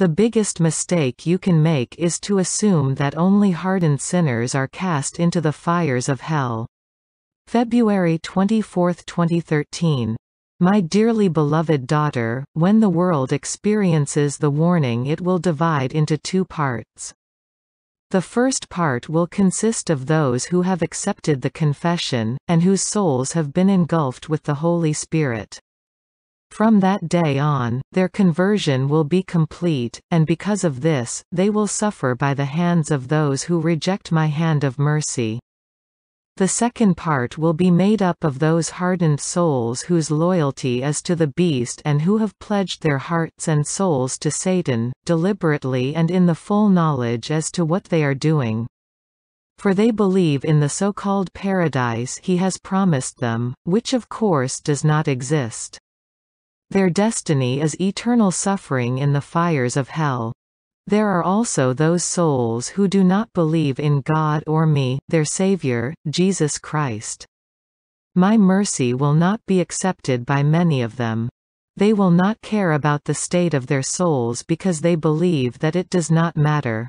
The biggest mistake you can make is to assume that only hardened sinners are cast into the fires of hell. February 24, 2013. My dearly beloved daughter, when the world experiences the warning it will divide into two parts. The first part will consist of those who have accepted the confession, and whose souls have been engulfed with the Holy Spirit. From that day on, their conversion will be complete, and because of this, they will suffer by the hands of those who reject my hand of mercy. The second part will be made up of those hardened souls whose loyalty is to the beast and who have pledged their hearts and souls to Satan, deliberately and in the full knowledge as to what they are doing for they believe in the so-called paradise he has promised them, which of course does not exist. Their destiny is eternal suffering in the fires of hell. There are also those souls who do not believe in God or me, their Savior, Jesus Christ. My mercy will not be accepted by many of them. They will not care about the state of their souls because they believe that it does not matter.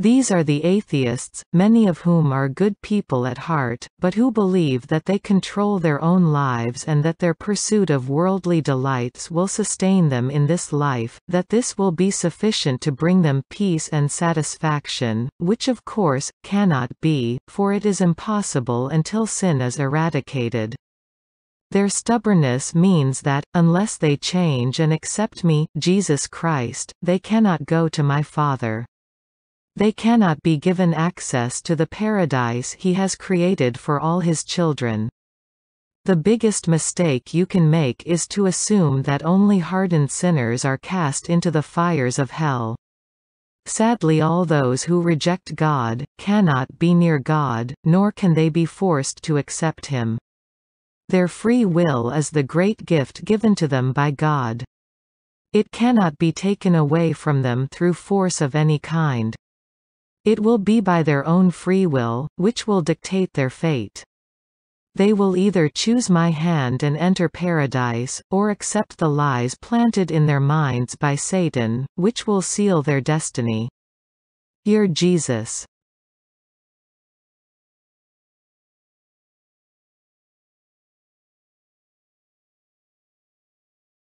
These are the atheists, many of whom are good people at heart, but who believe that they control their own lives and that their pursuit of worldly delights will sustain them in this life, that this will be sufficient to bring them peace and satisfaction, which of course, cannot be, for it is impossible until sin is eradicated. Their stubbornness means that, unless they change and accept me, Jesus Christ, they cannot go to my Father. They cannot be given access to the paradise he has created for all his children. The biggest mistake you can make is to assume that only hardened sinners are cast into the fires of hell. Sadly all those who reject God, cannot be near God, nor can they be forced to accept Him. Their free will is the great gift given to them by God. It cannot be taken away from them through force of any kind. It will be by their own free will, which will dictate their fate. They will either choose my hand and enter paradise, or accept the lies planted in their minds by Satan, which will seal their destiny. Dear Jesus